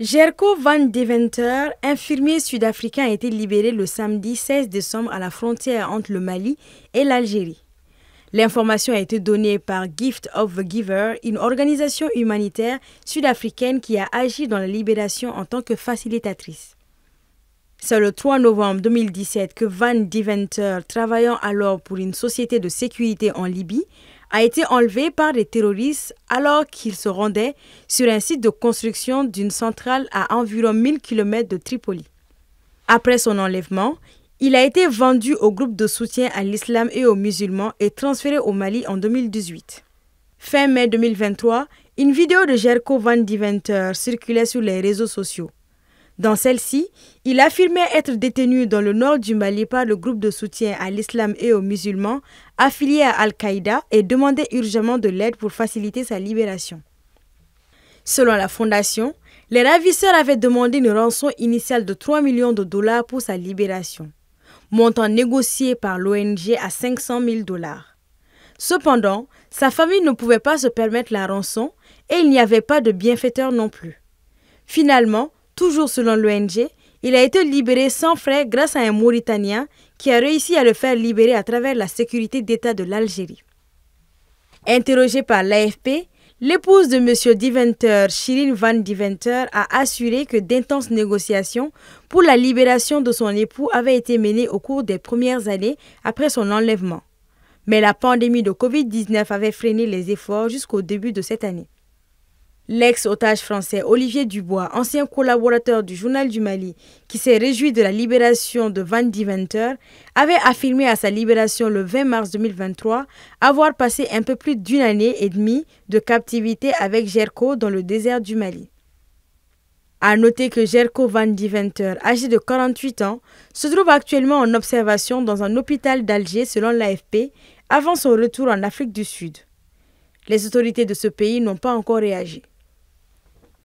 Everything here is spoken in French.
Jerko Van Deventer, infirmier sud-africain, a été libéré le samedi 16 décembre à la frontière entre le Mali et l'Algérie. L'information a été donnée par Gift of the Giver, une organisation humanitaire sud-africaine qui a agi dans la libération en tant que facilitatrice. C'est le 3 novembre 2017 que Van Deventer, travaillant alors pour une société de sécurité en Libye, a été enlevé par des terroristes alors qu'il se rendait sur un site de construction d'une centrale à environ 1000 km de Tripoli. Après son enlèvement, il a été vendu au groupe de soutien à l'islam et aux musulmans et transféré au Mali en 2018. Fin mai 2023, une vidéo de Jerko Van Diventer circulait sur les réseaux sociaux. Dans celle-ci, il affirmait être détenu dans le nord du Mali par le groupe de soutien à l'islam et aux musulmans affilié à Al-Qaïda et demandait urgemment de l'aide pour faciliter sa libération. Selon la fondation, les ravisseurs avaient demandé une rançon initiale de 3 millions de dollars pour sa libération, montant négocié par l'ONG à 500 000 dollars. Cependant, sa famille ne pouvait pas se permettre la rançon et il n'y avait pas de bienfaiteur non plus. Finalement, Toujours selon l'ONG, il a été libéré sans frais grâce à un Mauritanien qui a réussi à le faire libérer à travers la sécurité d'État de l'Algérie. Interrogé par l'AFP, l'épouse de M. Diventer, Shirin Van Diventer, a assuré que d'intenses négociations pour la libération de son époux avaient été menées au cours des premières années après son enlèvement. Mais la pandémie de Covid-19 avait freiné les efforts jusqu'au début de cette année. L'ex-otage français Olivier Dubois, ancien collaborateur du Journal du Mali, qui s'est réjoui de la libération de Van Diventer, avait affirmé à sa libération le 20 mars 2023 avoir passé un peu plus d'une année et demie de captivité avec Gerko dans le désert du Mali. A noter que Gerko Van Diventer, âgé de 48 ans, se trouve actuellement en observation dans un hôpital d'Alger selon l'AFP avant son retour en Afrique du Sud. Les autorités de ce pays n'ont pas encore réagi.